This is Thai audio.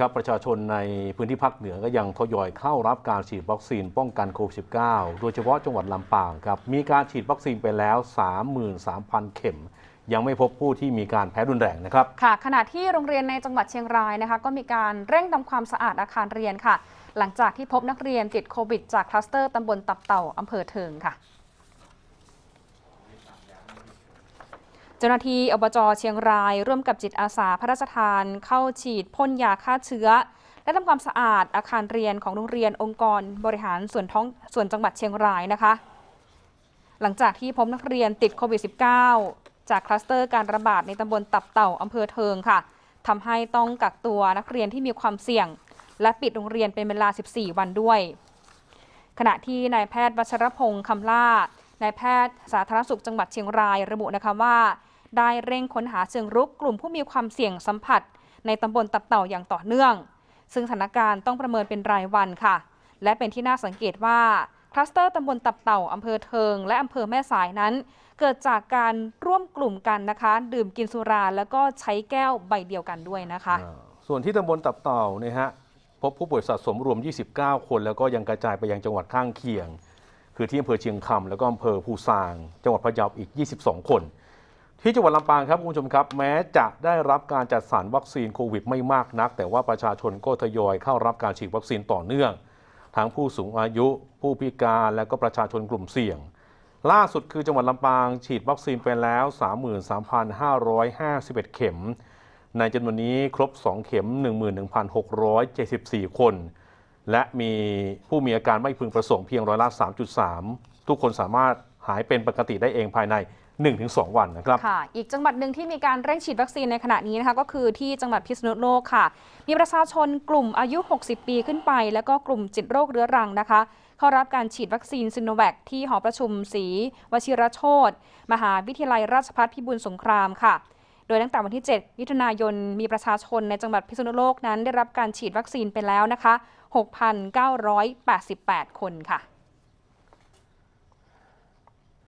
ครับประชาชนในพื้นที่ภาคเหนือก็ยังทยอยเข้ารับการฉีดวัคซีนป้องกันโควิด -19 โดยเฉพาะจังหวัดลำปางครับมีการฉีดวัคซีนไปแล้ว 33,000 เข็ม ยังไม่พบผู้ที่มีการแพ้รุนแรงนะครับค่ะขณะที่โรงเรียนในจังหวัดเชียงรายนะคะ ก็มีการเร่งทำความสะอาดอาคารเรียนค่ะหลังจากที่พบนักเรียนติดโควิดจากคลัสเตอร์ตำบลตับเต่าอำเภอเทิงค่ะจ้าหน้าที่อบจเชียงราย ร่วมกับจิตอาสาพระราชทานเข้าฉีดพ่นยาฆ่าเชื้อ และทำความสะอาดอาคารเรียนของโรงเรียนองค์กรบริหารส่วนท้องส่วนจังหวัดเชียงรายนะคะ หลังจากที่พบนักเรียนติดโควิด -19 จากคลัสเตอร์การระบาดในตำบลตับเต่าอำเภอเทิงค่ะทำให้ต้องกักตัวนักเรียนที่มีความเสี่ยง และปิดโรงเรียนเป็นเวลา 14 วันด้วย ขณะที่นายแพทย์วัชรพงศ์คำล่านายแพทย์สาธารณสุขจังหวัดเชียงรายระบุนะคะว่าได้เร่งค้นหาเชิงรุกกลุ่มผู้มีความเสี่ยงสัมผัส ในตำบลตับเต่าอย่างต่อเนื่อง ซึ่งสถานการณ์ต้องประเมินเป็นรายวันค่ะ และเป็นที่น่าสังเกตว่าคลัสเตอร์ตำบลตับเต่า อำเภอเทิงและอำเภอแม่สายนั้น เกิดจากการร่วมกลุ่มกันนะคะ ดื่มกินสุราแล้วก็ใช้แก้วใบเดียวกันด้วยนะคะ ส่วนที่ตำบลตับเต่าเนี่ยฮะพบผู้ป่วยสะสมรวม 29 คน แล้วก็ยังกระจายไปยังจังหวัดข้างเคียง คือที่อำเภอเชียงคำแล้วก็อำเภอภูซาง จังหวัดพะเยาอีก 22 คนที่จังหวัดลำปางครับคุณผู้ชม ครับ แม้จะได้รับการจัดสรรวัคซีนโควิด ไม่มากนัก แต่ว่าประชาชน ก็ทยอยเข้ารับการฉีดวัคซีนต่อเนื่อง ทั้งผู้สูงอายุผู้พิการและก็ประชาชนกลุ่มเสี่ยง ล่าสุดคือจังหวัดลำปางฉีดวัคซีนไปแล้ว 33,551 เข็ม ในจำนวนนี้ครบ 2 เข็ม 11,674 คน และมีผู้มีอาการไม่พึงประสงค์เพียงร้อยละ3.3 ทุกคนสามารถหายเป็นปกติได้เองภายใน1-2 วันนะครับค่ะอีกจังหวัดหนึ่งที่มีการเร่งฉีดวัคซีนในขณะนี้นะคะก็คือที่จังหวัดพิษณุโลกค่ะ มีประชาชนกลุ่มอายุ 60 ปีขึ้นไป แล้วก็กลุ่มจิตโรคเรื้อรังนะคะ เข้ารับการฉีดวัคซีนซิโนแวคที่หอประชุมศรีวชิรโชตมหาวิทยาลัยราชภัฏพิบูลสงครามค่ะ โดยตั้งแต่วันที่7มิถุนายนมีประชาชนในจังหวัดพิษณุโลกนั้น ได้รับการฉีดวัคซีนไปแล้วนะคะ 6,988คนค่ะ